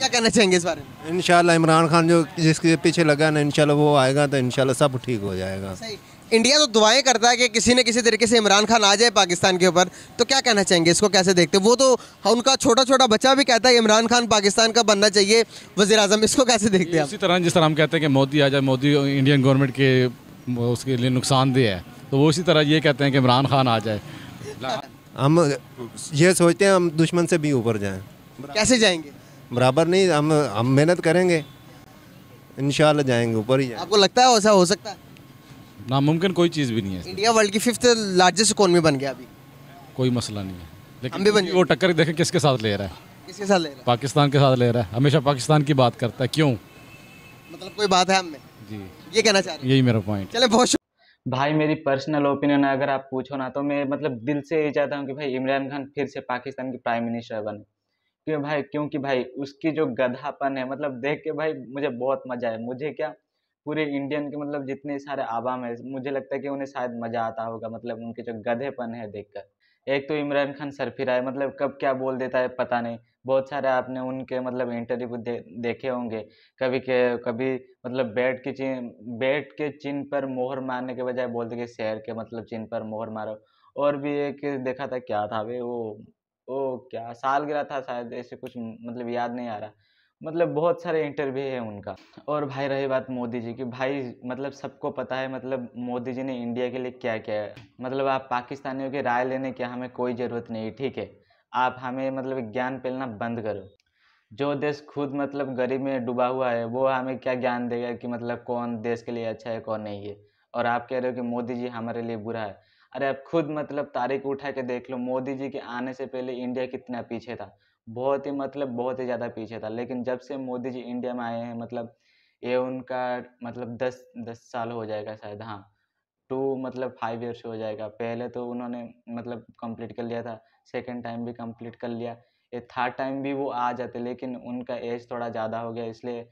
क्या कहना चाहेंगे इस बारे में इनशाला इमरान खान जो जिसके पीछे लगा ना इनशाला वो आएगा तो इनशाला सब ठीक हो जाएगा सही इंडिया तो दुआएं करता है कि किसी न किसी तरीके से इमरान खान आ जाए पाकिस्तान के ऊपर तो क्या कहना चाहेंगे इसको कैसे देखते वो तो हाँ, उनका छोटा छोटा बच्चा भी कहता है इमरान खान पाकिस्तान का बनना चाहिए वजी अजम इसको कैसे देखते हैं इसी तरह जिस तरह हम कहते हैं कि मोदी आ जाए मोदी इंडियन गवर्नमेंट के उसके लिए नुकसानदेह है तो वो इसी तरह ये कहते हैं कि इमरान खान आ जाए हम ये सोचते हैं हम दुश्मन से भी ऊपर जाएँ कैसे जाएंगे बराबर नहीं हम हम मेहनत करेंगे इन जाएंगे ऊपर ही आपको लगता है ऐसा हो सकता है नामुमकिन कोई चीज़ भी नहीं है इंडिया वर्ल्ड की फिफ्थ लार्जेस्ट इकोनमी बन गया अभी कोई मसला नहीं है लेकिन हम भी बन वो टक्कर देखें किसके साथ ले रहा है किसके साथ ले रहा है पाकिस्तान के साथ ले रहा है हमेशा पाकिस्तान की बात करता है क्यों मतलब कोई बात है हम में जी ये कहना चाह रहे यही मेरा पॉइंट चले बहुत भाई मेरी पर्सनल ओपिनियन अगर आप पूछो ना तो मैं मतलब दिल से ये चाहता हूँ कि भाई इमरान खान फिर से पाकिस्तान की प्राइम मिनिस्टर बने क्यों भाई क्योंकि भाई उसकी जो गधापन है मतलब देख के भाई मुझे बहुत मजा आया मुझे क्या पूरे इंडियन के मतलब जितने सारे आवाम है मुझे लगता है कि उन्हें शायद मजा आता होगा मतलब उनके जो गधेपन है देखकर एक तो इमरान खान फिर आए मतलब कब क्या बोल देता है पता नहीं बहुत सारे आपने उनके मतलब इंटरव्यू दे, देखे होंगे कभी के कभी मतलब बैट के चिन्ह बैट के चिन्ह पर मोहर मारने के बजाय बोलते कि शेर के मतलब चिन्ह पर मोहर मारो और भी एक देखा था क्या था वे वो ओ क्या साल गिरा था शायद ऐसे कुछ मतलब याद नहीं आ रहा मतलब बहुत सारे इंटरव्यू है उनका और भाई रही बात मोदी जी की भाई मतलब सबको पता है मतलब मोदी जी ने इंडिया के लिए क्या क्या है मतलब आप पाकिस्तानियों की राय लेने की हमें कोई ज़रूरत नहीं ठीक है आप हमें मतलब ज्ञान पहलना बंद करो जो देश खुद मतलब गरीब में डूबा हुआ है वो हमें क्या ज्ञान देगा कि मतलब कौन देश के लिए अच्छा है कौन नहीं है और आप कह रहे हो कि मोदी जी हमारे लिए बुरा है अरे अब खुद मतलब तारीख उठा के देख लो मोदी जी के आने से पहले इंडिया कितना पीछे था बहुत ही मतलब बहुत ही ज़्यादा पीछे था लेकिन जब से मोदी जी इंडिया में आए हैं मतलब ये उनका मतलब दस दस साल हो जाएगा शायद हाँ टू मतलब फाइव ईयर्स हो जाएगा पहले तो उन्होंने मतलब कंप्लीट कर लिया था सेकंड टाइम भी कंप्लीट कर लिया ये थर्ड टाइम भी वो आ जाते लेकिन उनका एज थोड़ा ज़्यादा हो गया इसलिए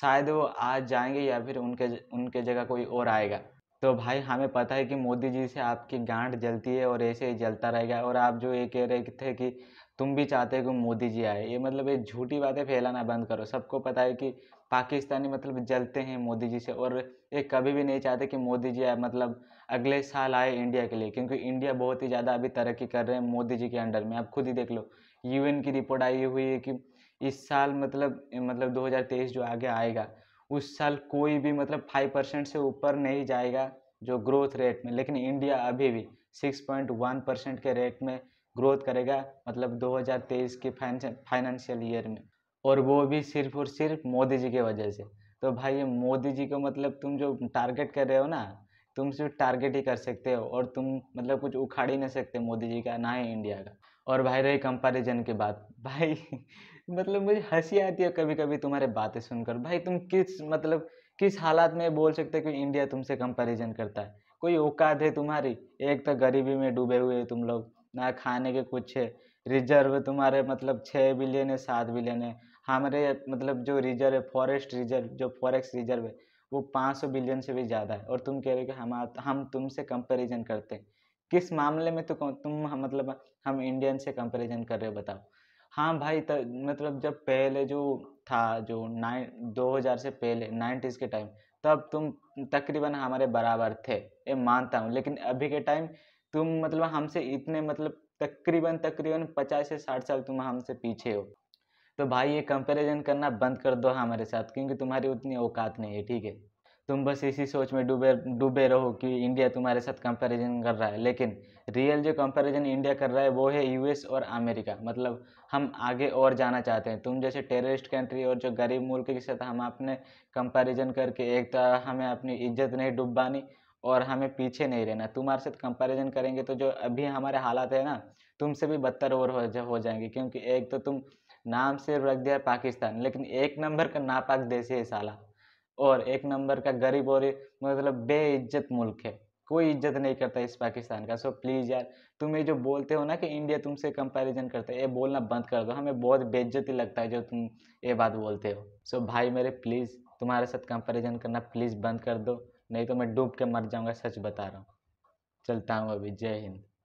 शायद वो आज जाएंगे या फिर उनके उनके जगह कोई और आएगा तो भाई हमें पता है कि मोदी जी से आपकी गांठ जलती है और ऐसे ही जलता रहेगा और आप जो ये कह रहे थे कि तुम भी चाहते हो कि मोदी जी आए ये मतलब ये झूठी बातें फैलाना बंद करो सबको पता है कि पाकिस्तानी मतलब जलते हैं मोदी जी से और ये कभी भी नहीं चाहते कि मोदी जी आए मतलब अगले साल आए इंडिया के लिए क्योंकि इंडिया बहुत ही ज़्यादा अभी तरक्की कर रहे हैं मोदी जी के अंडर में आप खुद ही देख लो यूएन की रिपोर्ट आई हुई है कि इस साल मतलब मतलब 2023 जो आगे आएगा उस साल कोई भी मतलब फाइव परसेंट से ऊपर नहीं जाएगा जो ग्रोथ रेट में लेकिन इंडिया अभी भी सिक्स पॉइंट वन परसेंट के रेट में ग्रोथ करेगा मतलब दो हज़ार तेईस के फाइनेंशियल ईयर में और वो भी सिर्फ और सिर्फ मोदी जी के वजह से तो भाई मोदी जी को मतलब तुम जो टारगेट कर रहे हो ना तुम सिर्फ टारगेट ही कर सकते हो और तुम मतलब कुछ उखाड़ ही नहीं सकते मोदी जी का ना ही इंडिया का और भाई रही कंपैरिजन की बात भाई मतलब मुझे हंसी आती है कभी कभी तुम्हारे बातें सुनकर भाई तुम किस मतलब किस हालात में बोल सकते हो कि इंडिया तुमसे कंपेरिजन करता है कोई औकात है तुम्हारी एक तो गरीबी में डूबे हुए तुम लोग ना खाने के कुछ है रिजर्व तुम्हारे मतलब छः बिलियन है सात बिलियन है हमारे मतलब जो रिजर्व है फॉरेस्ट रिजर्व जो फॉरेक्स रिजर्व है वो पाँच सौ बिलियन से भी ज़्यादा है और तुम कह रहे हो कि हम हम तुमसे कंपेरिजन करते हैं किस मामले में तो तुम मतलब हम इंडियन से कंपेरिजन कर रहे हो बताओ हाँ भाई तो मतलब जब पहले जो था जो नाइन दो हज़ार से पहले 90s के टाइम तब तुम तकरीबन हमारे बराबर थे ये मानता हूँ लेकिन अभी के टाइम तुम मतलब हमसे इतने मतलब तकरीबन तकरीबन पचास से साठ साल तुम हमसे पीछे हो तो भाई ये कंपैरिजन करना बंद कर दो हमारे साथ क्योंकि तुम्हारी उतनी औकात नहीं है ठीक है तुम बस इसी सोच में डूबे डूबे रहो कि इंडिया तुम्हारे साथ कंपैरिजन कर रहा है लेकिन रियल जो कंपैरिजन इंडिया कर रहा है वो है यूएस और अमेरिका मतलब हम आगे और जाना चाहते हैं तुम जैसे टेररिस्ट कंट्री और जो गरीब मुल्क के साथ हम अपने कंपैरिजन करके एक तो हमें अपनी इज्जत नहीं डूबानी और हमें पीछे नहीं रहना तुम्हारे साथ कंपैरिजन करेंगे तो जो अभी हमारे हालात है ना तुमसे भी बदतर और हो, जा, हो जाएंगे क्योंकि एक तो तुम नाम से रख दिया पाकिस्तान लेकिन एक नंबर का नापाक देश है साला और एक नंबर का गरीब और मतलब बेइज्जत मुल्क है कोई इज्जत नहीं करता इस पाकिस्तान का सो प्लीज़ यार तुम ये जो बोलते हो ना कि इंडिया तुमसे कंपैरिजन करता है ये बोलना बंद कर दो हमें बहुत बेइज्जती लगता है जो तुम ये बात बोलते हो सो भाई मेरे प्लीज़ तुम्हारे साथ कंपैरिजन करना प्लीज़ बंद कर दो नहीं तो मैं डूब के मर जाऊँगा सच बता रहा हूँ चलता हूँ अभी जय हिंद